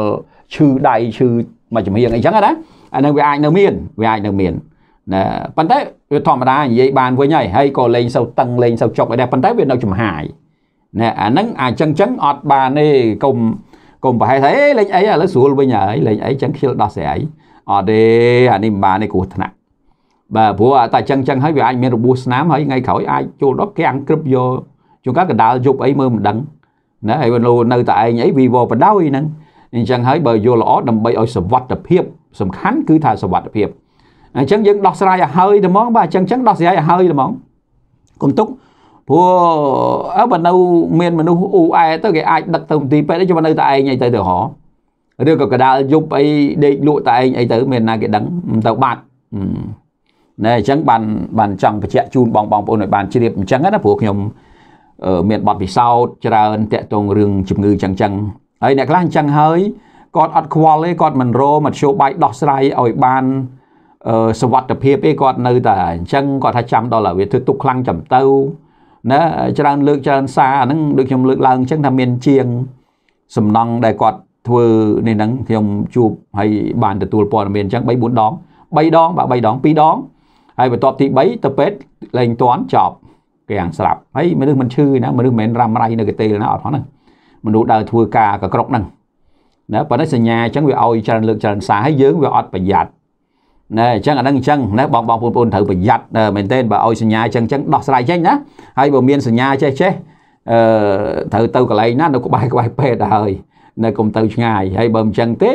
Speaker 1: ឈឺដៃឈឺមួយចំហៀងអីចឹងណាអានឹងវាអាចនៅមានវាអាចនៅមានណាប៉ុន្តែវាធម្មតានិយាយបានវិញហើយហើយក៏លេងសូវតឹងលេងសូវចុកអីដែរប៉ុន្តែវានៅចំហាយណែអាហ្នឹងអាចឹងចឹងអត់បានទេកុំកុំប្រហែលថាអេលេងអីឥឡូវស្រួលវិញហើយលេងអីចឹងខៀលដោះស្រាយអត់ទេអានេះមិនបានទេគ្រោះថ្នាក់បាទព្រោះតែចឹងចឹងហើយវាអាចមានរបួសស្នាមហើយថ្ងៃក្រោយអាចចូលដល់កាំងក្រឹបយកជួនកាលកដាលយប់អីមើលមិនដឹងណាហើយវានៅតែឯងអីវីវបដ ாய் ហ្នឹងអញ្ចឹងហើយបើយល់ល្អដើម្បីឲ្យសុវត្ថិភាព សំខាន់គឺថាសុវត្ថិភាពអញ្ចឹងយើងដោះស្រាយឲ្យហើយតែហ្មងបាទអញ្ចឹងអញ្ចឹងដោះស្រាយឲ្យហើយតែហ្មងកុំទុកព្រោះអើបើនៅមានមនុស្សអ៊ូអែទៅគេអាចដឹកទៅមន្ទីរពេទ្យទេចាំនៅតែឯងអីទៅទៅហោឬក៏កដាលយប់អីដេកលក់តែឯងអីទៅមានណាគេដឹងមិនទៅបាត់ណែអញ្ចឹងបានបានចង់បញ្ជាក់ជូនបងបងប្អូនឲ្យបានជ្រាបអញ្ចឹងណាព្រោះខ្ញុំមានបទពិសោធន៍ច្រើនតាក់ទងរឿងជំងឺអញ្ចឹងអញ្ចឹងហើយអ្នកខ្លះអញ្ចឹងហើយគាត់អត់ខ្វល់ទេគាត់មិនរោមធ្យោបាយដោះស្រាយឲ្យបានសុវត្ថិភាពទេគាត់នៅតែអញ្ចឹងគាត់ថាចាំដល់វាធ្វើទុកខ្លាំងចាំទៅណាច្រើនលើកច្រើនសារអាហ្នឹងដូចខ្ញុំលើកឡើងអញ្ចឹងថាមានជាង សំណង់ដែលគាត់ធ្វើនេះហ្នឹងខ្ញុំជួបហើយបានទទួលព័ត៌មានអញ្ចឹង3 4ដង3ដងបាទ3ដង2ដងហើយបន្ទាប់ទី3ទៅពេទ្យលែងតាន់ចប់គេយ៉ាងស្លាប់ហើយមនុស្សមិនឈឺណាមនុស្សមិនមែនរ៉ាំរ៉ៃនៅកទេលណាអត់ផងហ្នឹងមនុស្សដើរធ្វើការកក្រកហ្នឹងណាប៉ុន្តែសញ្ញាអញ្ចឹងវាឲ្យច្រើនលើកច្រើនសារហើយយើងវាអត់ប្រយ័ត្នណែអញ្ចឹងអានឹងអញ្ចឹងណាបងបងបងប្អូនត្រូវប្រយ័ត្នមែនទែនបើឲ្យសញ្ញាអញ្ចឹងអញ្ចឹងដោះស្រាយចេញណាហើយបើមានសញ្ញាចេះចេះអឺត្រូវទៅកន្លែងណានៅក្បែរក្បែរពេទ្យទៅហើយនៅកុំទៅឆ្ងាយហើយបើមិនអញ្ចឹងទេ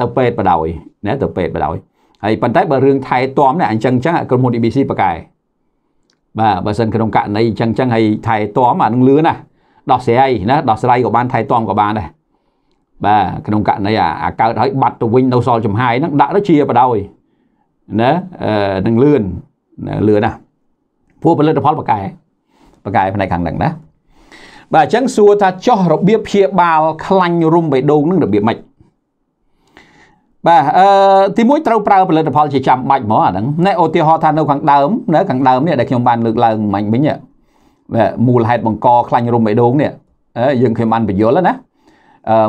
Speaker 1: ទៅពេទ្យបដ ாய் ណាទៅពេទ្យបដ ாய் ហើយប៉ុន្តែបើរឿងថែទាំណាអញ្ចឹងអញ្ចឹងក្រុមហ៊ុន ABC ប៉ាកែបាទបើសិនក្នុងករណីអញ្ចឹងអញ្ចឹងហើយថែទាំអានឹងលឿនណាដោះស្រាយណាដោះស្រាយក៏បានថែទាំក៏បានដែរបាទក្នុងករណីអាកើតហើយបាត់ទៅវិញនៅសល់ចំហាយហ្នឹងដាក់ទៅជាបដ ாய் ណានឹងលឿនលឿនណាពួកផលិតផលបកែបកែផ្នែកខាងហ្នឹងណាបាទអញ្ចឹងសួរថាចោះរបៀបព្យាបាលខ្លាញ់រុំបេះដូងនឹងរបៀបម៉េចបាទអឺទីមួយត្រូវប្រើផលិតផលជាចាំបាច់ហ្មងអាហ្នឹងណែឧទាហរណ៍ថានៅខាងដើមនៅខាងដើមនេះដែលខ្ញុំបានលើកឡើងមិញមិញបាទមូលហេតុបង្កខ្លាញ់រុំបេះដូងនេះយើងខ្ញុំបានបញ្យល់ណា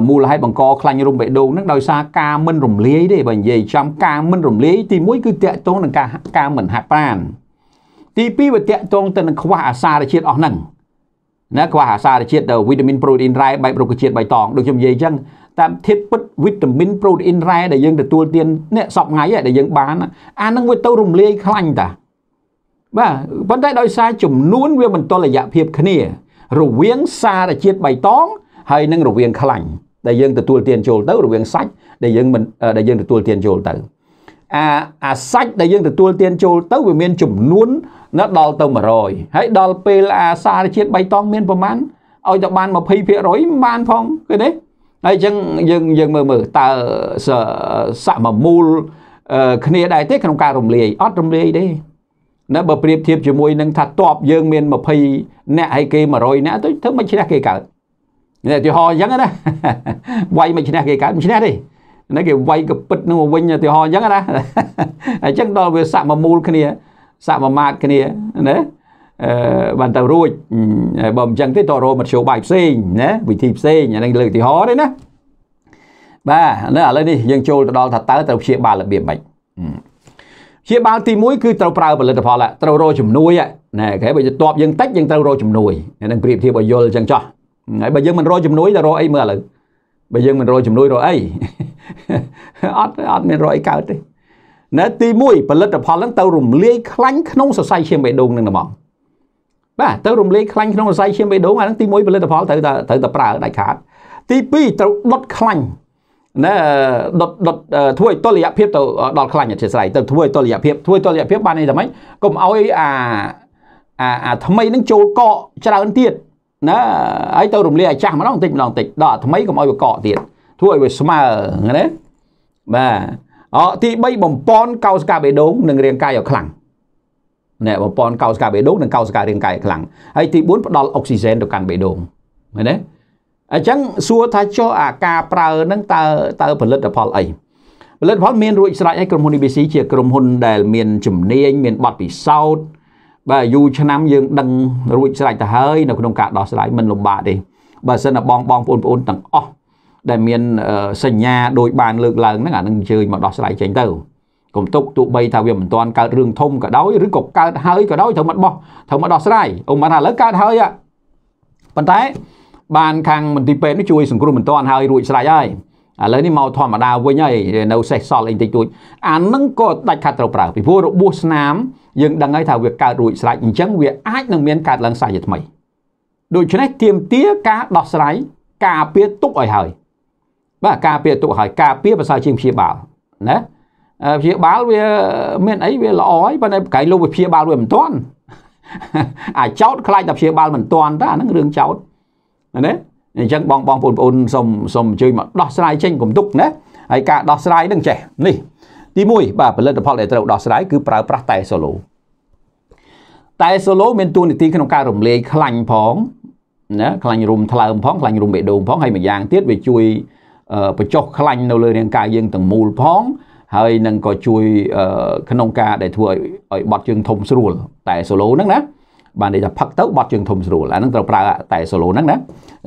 Speaker 1: មូលហេតុបង្កខ្លាញ់រំបេះដូងនឹងដោយសារការមិនរំលាយទេបើនិយាយចំការមិនរំលាយទី1គឺតកតងនឹងការការមិនហាត់ប្រាណទី2វាតកតងទៅនឹងខ្វះអាសារជាតិអស់ហ្នឹងណាខ្វះអាសារជាតិវីតាមីនប្រូតេអ៊ីនរ៉ែបែបរុក្ខជាតិបៃតងដូចខ្ញុំនិយាយអញ្ចឹងតាមធាតុពិតវីតាមីនប្រូតេអ៊ីនរ៉ែដែលយើងទទួលទានអ្នកសពថ្ងៃដែលយើងបានអាហ្នឹងវាទៅរំលាយខ្លាញ់តាបាទប៉ុន្តែដោយសារចំនួនវាមិនតលយៈភាពគ្នា រវាងសារជាតិបៃតងហើយនឹងរវាងខ្លាញ់ដែលយើងទទួលទានចូលទៅរវាងសាច់ដែលយើងមិនដែលយើងទទួលទានចូលទៅអាអាសាច់ដែលយើងទទួលទានចូលទៅវាមានចំនួនណាដល់ទៅ100ហើយដល់ពេលអាសារជាតិបៃតងមានប្រមាណឲ្យតែបាន20%បានផងឃើញទេហើយអញ្ចឹងយើងយើងមើលមើលតើសមមូលគ្នាដែរទេក្នុងការរំលាយអត់រំលាយទេណាបើប្រៀបធៀបជាមួយនឹងថាតបយើងមាន20អ្នកហើយគេ100អ្នកទៅធ្វើមិនឆ្នះគេកើតឧទាហរណ៍អញ្ចឹងណាវាយមួយឈ្នះគេកើតមួយឈ្នះទេហ្នឹងគេវាយក៏ពិតនឹងវិញឧទាហរណ៍អញ្ចឹងណាអញ្ចឹងដល់វាសាក់មួយមូលគ្នា សាក់មួយម៉ាតគ្នាណាអឺបានទៅរួចបើមិនអញ្ចឹងទេតរោមធ្យោបាយផ្សេងណាវិធីផ្សេងអានេះលើកឧទាហរណ៍ទេណាបាទឥឡូវនេះយើងចូលទៅដល់ថាតើត្រូវព្យាបាលរបៀបម៉េចព្យាបាលទី1គឺត្រូវប្រើផលិតផលត្រូវរកជំនួយណាគេបើតបយើងតិចយើងត្រូវរកជំនួយនឹងប្រៀបធៀបឲ្យយល់អញ្ចឹងចោះហើយបើយើងមិនរកជំនួយទៅរកអីមើលឥឡូវបើយើងមិនរកជំនួយរកអីអត់អត់មានរកអីកើតទេណាទី1ផលិតផលហ្នឹងទៅរំលាយខ្លាញ់ក្នុងសរសៃឈាមបេះដូងនឹងហ្មងបាទទៅរំលាយខ្លាញ់ក្នុងសរសៃឈាមបេះដូងអាហ្នឹងទី1ផលិតផលត្រូវតែត្រូវតែប្រើដាច់ខាតទី2ត្រូវដុតខ្លាញ់ណាដុតដុតធ្វើឲ្យតលយៈភាពទៅដល់ខ្លាញ់អធិស្ស្រ័យទៅធ្វើឲ្យតលយៈភាពធ្វើឲ្យតលយៈភាពបាននេះតែម៉េចកុំឲ្យអាអាអាថ្មីនឹងចូលកកច្រើនទៀតណាហើយទៅរំលាយអាចាស់ម្ដងបន្តិចម្ដងបន្តិចដល់អាថ្មីកុំឲ្យវាកកទៀតធ្វើឲ្យវាស្មើណាបាទអទី3បំពន់កោសកាបេដងនិងរាងកាយឲ្យខ្លាំងណែបំពន់កោសកាបេដងនិងកោសការាងកាយឲ្យខ្លាំងហើយទី4ផ្ដល់អុកស៊ីហ្សែនទៅកាន់បេដងឃើញទេអញ្ចឹងសួរថាចុះអាការប្រើនឹងតើតើផលិតផលអីផលិតផលមានរួចស្រេចហើយក្រុមហ៊ុន ABC ជាក្រុមហ៊ុនដែល មានជំនាញមានបទពិសោធន៍បើយូរឆ្នាំយើងដឹងរួចស្រេចទៅហើយនៅក្នុងការដោះស្រាយមិនលំបាកទេបើសិនតែបងបងបងប្អូនទាំងអស់ដែលមានសញ្ញាដូចបានលើកឡើងហ្នឹងអានឹងអញ្ជើញមកដោះស្រាយចេញទៅកុំទុកទោះបីថាវាមិនទាន់កើតរឿងធំក៏ដោយឬក៏កើតហើយក៏ដោយត្រូវមកបោះត្រូវមកដោះស្រាយអូមិនថាឥឡូវកើតហើយប៉ុន្តែបានខាងមន្ទីរពេទ្យនេះជួយ សង្គ្រោះមិនទាន់ហើយរួចស្រេចហើយឥឡូវនេះមកធម្មតាវិញហើយនៅសេះសល់អីតិចតួចអានឹងក៏ដាច់ខាត់ត្រូវប្រើពីព្រោះរបួសស្នាមយើងដឹងហើយថាវាកើតរួចស្រេចអញ្ចឹងវាអាចនឹងមានកើតឡើងសាជាថ្មីដូច្នេះទៀមទាការដោះស្រាយការពារទុកឲ្យហើយបាទការពារទុកឲ្យការពារប្រសើរជាងព្យាបាលណាព្យាបាលវាមានអីវាល្អហើយប៉ុន្តែប្រកែកលោកវាព្យាបាលវាមិនទាន់អាចចោតខ្លាចតែព្យាបាលមិនទាន់តែអានឹងរឿងចោតណាអញ្ចឹងបងបងបងប្អូនសូមសូមជួយមកដោះស្រាយចេញកុំទុកណាហើយការដោះស្រាយនឹងចេះនេះទី1បាទផលិតផលដែលត្រូវដោះស្រាយគឺប្រើប្រាស់តែ solo តែ solo មានតួនាទីក្នុងការរំលាយខ្លាញ់ផងណាខ្លាញ់រុំថ្លើមផងខ្លាញ់រុំបេះដូងផងហើយម្យ៉ាងទៀតវាជួយបញ្ចុះខ្លាញ់នៅលើរាងកាយយើងទាំងមូលផង ហើយនឹងក៏ជួយក្នុងការដែលធ្វើឲ្យឲ្យបាត់ជើងធំស្រួលតែ solo ហ្នឹងណាបាននិយាយថាផឹកទៅបត់ជើងធំស្រួលអានឹងត្រូវប្រើតែសូឡូហ្នឹងណា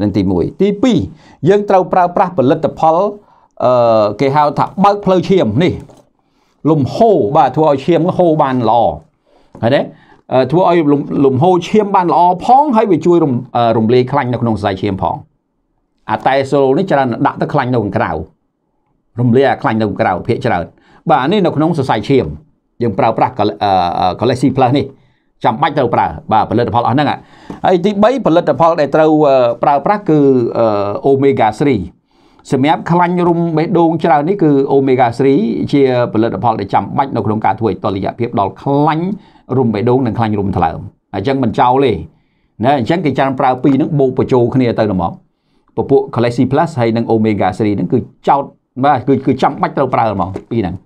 Speaker 1: នឹងទី1ទី2យើងត្រូវប្រើប្រាស់ផលិតផលអឺគេហៅថាបើកផ្លូវឈាមនេះលំហូរបាទធ្វើឲ្យឈាមហូរបានល្អហើយទេធ្វើឲ្យលំហូរឈាមបានល្អផងហើយវាជួយរំលាយខ្លាញ់នៅក្នុងសរសៃឈាមផងអាតែសូឡូនេះច្រើនដាក់ទៅខ្លាញ់នៅខាងក្រៅរំលាយអាខ្លាញ់នៅខាងក្រៅភាកច្រើនបាទនេះនៅក្នុងសរសៃឈាមយើងប្រើប្រាស់ Galaxy Plus នេះចាំបាច់ត្រូវប្រើបាទផលិតផលអស់ហ្នឹងហើយទី3ផលិតផលដែលត្រូវប្រើប្រាស់គឺអូមេហ្គា3សម្រាប់ខ្លាញ់រុំបេះដូង ច្រើននេះគឺអូមេហ្គា3ជាផលិតផលដែលចាំបាច់នៅក្នុងការធ្វើឲ្យតលយៈភាពដល់ខ្លាញ់រុំបេះដូងនិងខ្លាញ់រុំថ្លើមអញ្ចឹងមិនចោលទេណាអញ្ចឹងគេចាំប្រើពីរហ្នឹងបូកបញ្ចូលគ្នា ទៅដល់មកពពួក Galaxy Plus ហើយនិង Omega 3ហ្នឹងគឺចោតបាទគឺគឺចាំបាច់ត្រូវប្រើហ្មងពីរហ្នឹង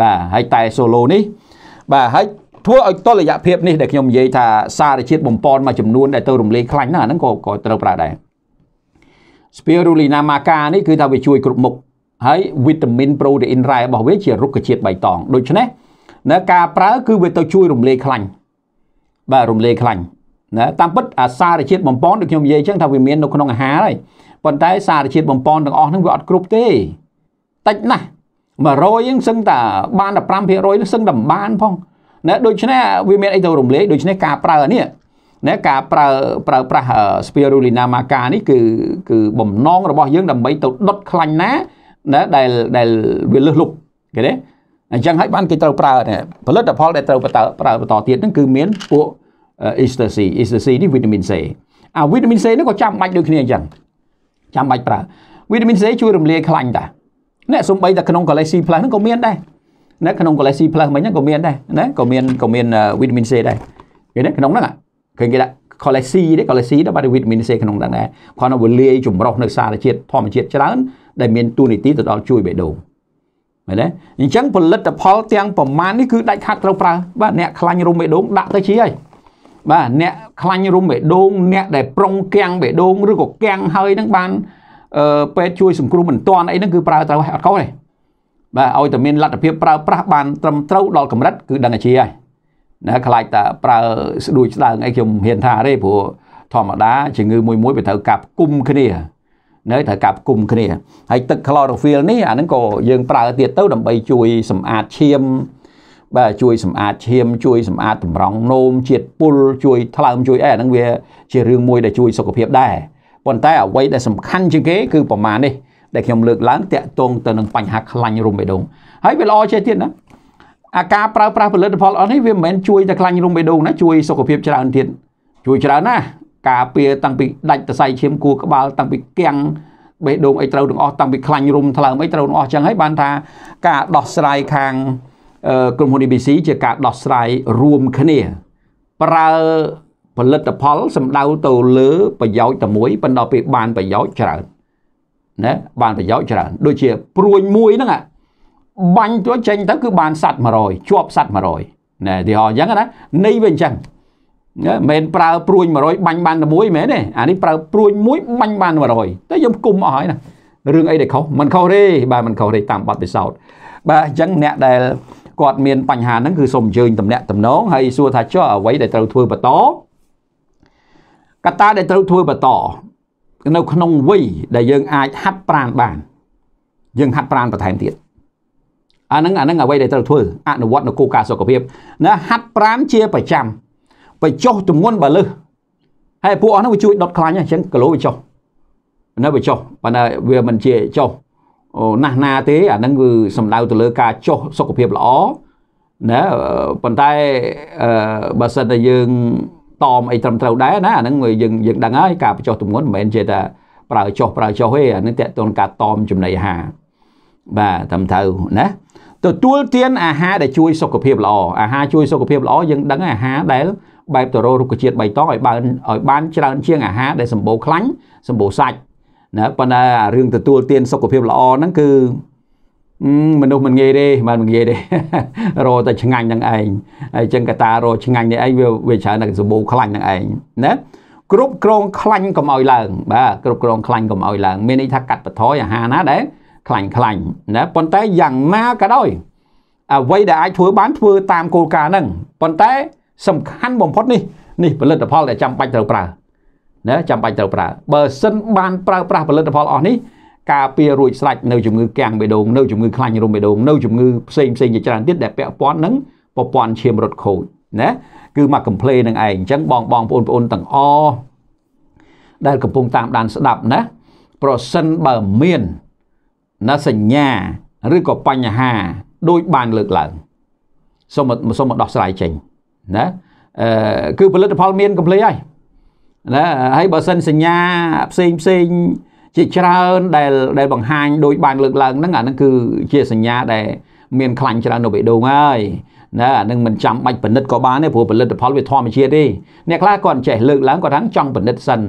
Speaker 1: បាទហើយតែ solo នេះបាទហើយធ្វើឲ្យតលយៈភាពនេះដែលខ្ញុំនិយាយថាសារជាតិបំពន់មួយចំនួន ដែលទៅរំលែកខ្លាញ់ហ្នឹងអាហ្នឹងក៏ក៏ត្រូវប្រើដែរ Spirulina maca នេះគឺថាវាជួយគ្រប់មុខហើយវីតាមីនប្រូតេអ៊ីនរ៉ែរបស់វាជារុក្ខជាតិបៃតងដូច្នេះណាការប្រើ គឺវាទៅជួយរំលែកខ្លាញ់បាទរំលែកខ្លាញ់ណាតាមពិត អាសារជាតិបំពន់ដូចខ្ញុំនិយាយអញ្ចឹងថាវាមាននៅក្នុងអាហារហើយប៉ុន្តែសារជាតិបំពន់ទាំងអស់ហ្នឹងវាអត់គ្រប់ទេតិចណាស់100ហ្នឹងសឹងតែបាន15%ហ្នឹងសឹងតែមិនបានផងណាដូច្នេះវាមានអីទៅរំលែកដូច្នេះការប្រើនេះណាការប្រើប្រើប្រាស់ spirulina maca នេះគឺគឺបំណងរបស់យើងដើម្បីទៅដុតខ្លាញ់ណាណាដែលដែលវាលឹះលុបគេទេអញ្ចឹងហើយបានគេត្រូវប្រើផលិតផលដែលត្រូវបន្តប្រើបន្តទៀតហ្នឹងគឺមានពួក ecstasy ecstasy នេះ vitamin C អា vitamin C នេះក៏ចាំបាច់ដូចគ្នាអញ្ចឹងចាំបាច់ប្រើ vitamin C ជួយរំលាយខ្លាញ់តាអ្នកសំបីតែក្នុង galaxy plus ហ្នឹងក៏មានដែរណាក្នុង Galaxy Plus មិញហ្នឹងក៏មានដែរណាក៏មានក៏មាន Vitamin C ដែរគេណាក្នុងហ្នឹងឃើញគេដាក់ Galaxy ទេ Galaxy ទៅបាត់ Vitamin C ក្នុងហ្នឹងដែរគ្រាន់តែវាលាយចម្រុះនៅសារជាតិធម្មជាតិច្រើនដែលមានទូនីតិទៅដល់ជួយបេះដូងមែនទេអញ្ចឹងផលិតផលទាំងប្រមាណនេះគឺដាច់ខាត់ត្រូវប្រើបាទអ្នកខ្លាញ់រុំបេះដូងដាក់ទៅជាហើយបាទអ្នកខ្លាញ់រុំបេះដូងអ្នកដែលប្រុងគាំងបេះដូងឬក៏គាំងហើយនឹងបានអឺពេទ្យជួយសង្គ្រោះមិនទាន់អីហ្នឹងគឺប្រើត្រូវអត់កុសទេបាទឲ្យតែមានលទ្ធភាពប្រើប្រាស់បាន ត្រឹមត្រូវដល់កម្រិតគឺដឹងអាជាហើយណាខ្លាចតែប្រើស្ដួយស្ដើងអីខ្ញុំហ៊ានថាទេព្រោះធម្មតាជំងឺមួយមួយវាត្រូវការផ្គុំគ្នា នៅត្រូវការផ្គុំគ្នាហើយទឹក chlorophyll នេះអាហ្នឹងក៏យើងប្រើទៀតទៅដើម្បីជួយសម្អាតឈាមបាទជួយសម្អាតឈាម ជួយ សម្អាតតម្រង់នោមជាតិពុលជួយ ថ្លើមជួយអីអាហ្នឹងវា ជារឿងមួយដែលជួយសុខភាពដែរប៉ុន្តែអ្វីដែលសំខាន់ជាងគេគឺប្រមាណនេះដែលខ្ញុំលើកឡើងតាក់ទងទៅនឹងបញ្ហាខ្លាញ់រុំបេះដូងហើយវាល្អចេះទៀតណាអាការប្រើប្រាស់ផលិតផលអស់នេះវាមិនមែនជួយតែខ្លាញ់រុំបេះដូងណាជួយសុខភាពច្រើនទៀតជួយច្រើនណាការពារតាំងពីដាច់សរសៃឈាមគួរក្បាលតាំងពីគាំងបេះដូងអីត្រូវទាំងអស់តាំងពីខ្លាញ់រុំថ្លើមអីត្រូវទាំងអស់ចឹងហើយបានថាការដោះស្រាយខាងក្រុមហ៊ុន ABC ជាការដោះស្រាយរួមគ្នាប្រើផលិតផលសម្ដៅទៅលើ ប្រយោជន៍តែមួយប៉ុន្តែពេលបានប្រយោជន៍ច្រើនណាបានប្រយោជន៍ច្រើន ដូចជាព្រួយមួយហ្នឹងបាញ់ទៅចេញទៅគឺបានសัตว์100ជាប់សัตว์100ណាទីហោអញ្ចឹងណានៃវាអញ្ចឹងណាមិនប្រើព្រួយ100បាញ់បានតែមួយមែនទេអានេះប្រើព្រួយមួយបាញ់បាន100តែយើងគុំអស់ហើយណារឿងអីដែលខុសមិនខុសទេបាទមិនខុសទេតាមបទពិសោធន៍បាទអញ្ចឹងអ្នកដែលគាត់មានបញ្ហាហ្នឹងគឺសូមអញ្ជើញតំណាក់តំណងហើយសួរថាចុះអ្វីដែលត្រូវធ្វើបន្តកត្តាដែលត្រូវធ្វើបន្តនៅក្នុងវ័យដែលយើងអាចហាត់ប្រាណបានយើងហាត់ប្រាណបន្ថែមទៀតអានឹងអានឹងអ្វីដែលត្រូវធ្វើអនុវត្តនៅគោលការណ៍សុខភាពណាហាត់ប្រាណជាប្រចាំបញ្ចុះទម្ងន់បើលើសហើយពួកអស់នោះវាជួយដុតខ្លាញ់អញ្ចឹងគីឡូវាចុះនៅវាចុះប៉ុន្តែវាមិនជាចុះណាស់ណាទេអានឹងគឺសំដៅទៅលើ ការចុះសុខភាពល្អណាប៉ុន្តែបើសិនតែយើងតមអីត្រឹមត្រូវដែរណាអាហ្នឹងយើងយើងដឹងហើយការបញ្ចុះទម្ងន់មិនមែនជាតែប្រើចុះប្រើចុះទេអាហ្នឹងតកតូនការតមចំណីអាហារបាទត្រឹមត្រូវណាទទួលទាន អាហារដែលជួយ សុខភាពល្អអាហារជួយសុខភាពល្អយើងដឹងអាហារដែលបែបតរោរុក្ខជាតិបៃតងឲ្យបានឲ្យបានច្រើនជាងអាហារដែលសម្បូរខ្លាញ់សម្បូរសាច់ណាប៉ុន្តែរឿងទទួលទានសុខភាពល្អហ្នឹងគឺមនុស្សមិនងាយទេបានមិនងាយទេរកតែឆ្ងាញ់នឹងឯងហើយចឹងកតារកឆ្ងាញ់នេះឯងវាវាច្រើនតែសម្បូរខ្លាញ់នឹងឯងណាគ្រប់គ្រងខ្លាញ់កុំឲ្យឡើង បាទគ្រប់គ្រងខ្លាញ់កុំឲ្យឡើងមានន័យថាកាត់បន្ថយអាហារណាដែលខ្លាញ់ខ្លាញ់ណាប៉ុន្តែយ៉ាងណាក៏ដោយអ្វីដែលអាចធ្វើបានធ្វើតាមគោលការណ៍ហ្នឹងប៉ុន្តែសំខាន់បំផុតនេះនេះផលិតផលដែលចាំបាច់ត្រូវប្រើណាចាំបាច់ត្រូវប្រើបើសិនបានប្រើប្រាស់ផលិតផលអស់នេះការពាររួចស្រេចនៅជំងឺកាំងបេះដូងនៅជំងឺខ្លាញ់រោមបេះដូងនៅជំងឺផ្សេងផ្សេងជាច្រើនទៀតដែលពាក់ព័ន្ធនឹងប្រព័ន្ធឈាមរត់ខូចណាគឺមកកំ pl េនឹងឯងអញ្ចឹងបងបងប្អូនប្អូនទាំងអដែលកំពុងតាមដានស្ដាប់ណាប្រសិនបើមានណាសញ្ញាឬក៏បញ្ហា ដូចបានលើកឡើងសូមសូមមកដោះស្រាយចេញណាអឺគឺផលិតផលមានកំ pl េហើយណាហើយបើសិនសញ្ញាផ្សេងផ្សេងជាច្រើនដែលដែលបង្ហាញដោយបានលើកឡើងហ្នឹងអាហ្នឹងគឺជាសញ្ញាដែលមានខ្លាញ់ច្រើននៅបេះដូងហើយណាអានឹងមិនចាំបាច់ផលិតក៏បានទេព្រោះផលិតផលវាធម្មជាតិទេអ្នកខ្លះគាត់ចេះលើកឡើងគាត់ថាចង់ផលិត សិន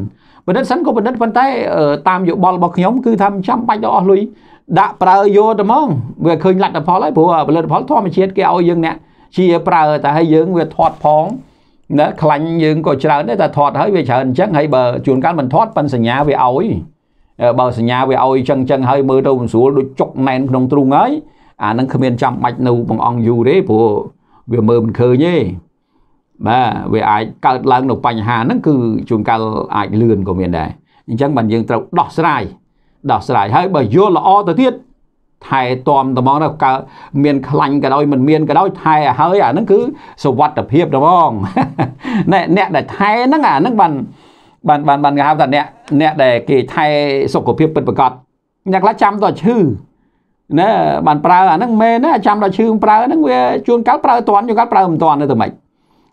Speaker 1: ផលិតសិនក៏ផលិតប៉ុន្តែ តាមយោបល់របស់ខ្ញុំគឺថាមិនចាំបាច់ដល់អស់លុយដាក់ប្រើយកទៅហ្មងវាឃើញលទ្ធផលហើយព្រោះផលិតផលធម្មជាតិគេឲ្យយើងអ្នកជាប្រើតែឲ្យយើងវាធាត់ផងណាខ្លាញ់យើងក៏ច្រើនដែរតែធាត់ហើយវាច្រើនអញ្ចឹងហើយបើជួនកាលមិនធាត់ប៉ុនសញ្ញាវាឲ្យបើសញ្ញាវាឲ្យចឹងចឹងហើយមើលទៅមិនស្រួលដូចចុកណែនក្នុងទ្រូងហើយអានឹងគ្មានចាំបាច់នៅបងអង្គយូរទេព្រោះវាមើលមិនឃើញទេបាទវាអាចកើតឡើងនៅបញ្ហាហ្នឹងគឺជួនកាលអាចលឿនក៏មានដែរអញ្ចឹងបានយើងត្រូវដោះស្រាយដោះស្រាយហើយបើយល់ល្អទៅទៀតថែទាំត្មងណាកើមានខ្លាញ់ក៏ដោយមិនមានក៏ដោយថែឲ្យហើយអាហ្នឹងគឺសวัสดิភាពត្មងអ្នកអ្នកដែលថែហ្នឹង អាហ្នឹងបានបានបានបានគេហៅថាអ្នកអ្នកដែលគេថែសុខភាពពិតប្រាកដអ្នកខ្លះចាំតឈឺណាបានប្រើអាហ្នឹងមែនណាចាំដល់ឈឺប្រើហ្នឹងវាជួនកាលប្រើតាន់ជួនកាលប្រើមិនតាន់ទៅមិន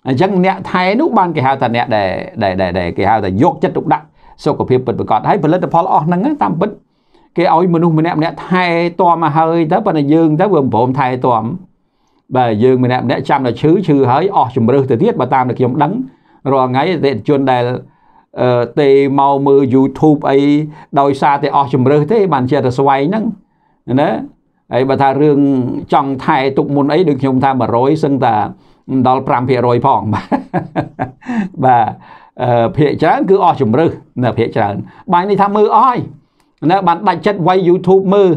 Speaker 1: អញ្ចឹងអ្នកថែនោះបានគេហៅថាអ្នកដែលដែលដែលគេហៅថាយក ចិត្តទុកដាក់សុខភាពពិតប្រាកដហើយផលិតផលអស់ហ្នឹងតាមពិតគេឲ្យមនុស្សម្នាក់ម្នាក់ថែទាំមកហើយទៅប៉ុន្តែយើងទៅវាមិនព្រមថែទាំបាទយើងម្នាក់ម្នាក់ចាំដល់ឈឺឈឺហើយអស់ជំរឹះទៅទៀតបើតាមដែលខ្ញុំដឹងរាល់ថ្ងៃអតិថិជនដែលទេមកមើល YouTube អីដោយសារតែអស់ជំរើសទេបានចេះតែស្វែងហ្នឹងណាហើយបើថារឿងចង់ថែទុកមុនអីដូចខ្ញុំថា100សឹងតែដល់5%ផងបាទបាទភាកច្រើនគឺអស់ជំរើសណាភាកច្រើនបាយនេះថាមើលអស់ហើយណាបានដាច់ចិត្តវាយ YouTube មើល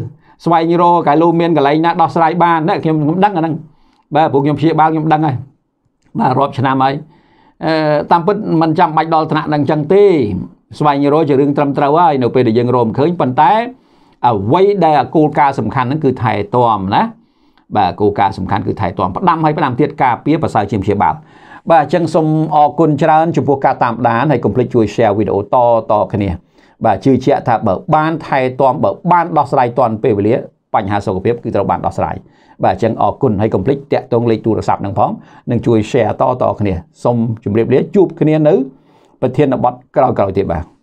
Speaker 1: ស្វែងរកកាលូមានកន្លែងណាដោះស្រាយបានណាខ្ញុំខ្ញុំដឹងអាហ្នឹងបាទពួកខ្ញុំព្យាបាលខ្ញុំដឹងហើយបាទរាប់ឆ្នាំហើយតាមពិតมันចាំបាច់ដល់ថ្នាក់នឹងចឹងទេស្វែងរកជារឿងត្រឹមត្រូវហើយនៅពេលដែលយើងរមឃើញប៉ុន្តែអ្វីដែលគោលការណ៍សំខាន់ហ្នឹងគឺថែទាំណាបាទគោលការណ៍សំខាន់គឺថែទាំផ្ដាំឲ្យផ្ដាំទៀតការពារប្រសើរជាព្យាបាលបាទអញ្ចឹងសូមអរគុណច្រើនចំពោះការតាមដានហើយកុំភ្លេចជួយ share វីដេអូតតគ្នាបាទជឿជាក់ថាបើបានថែទាំបើបានដោះស្រាយទាន់ពេលវេលាបញ្ហាសុខភាពគឺត្រូវបានដោះស្រាយបាទអញ្ចឹងអរគុណហើយកុំភ្លេចតាក់ទងលេខទូរស័ព្ទនឹងផងនឹងជួយ share តតគ្នាសូមជម្រាបលាជួបគ្នានៅប្រធានបទក្រោយៗទៀតបាទ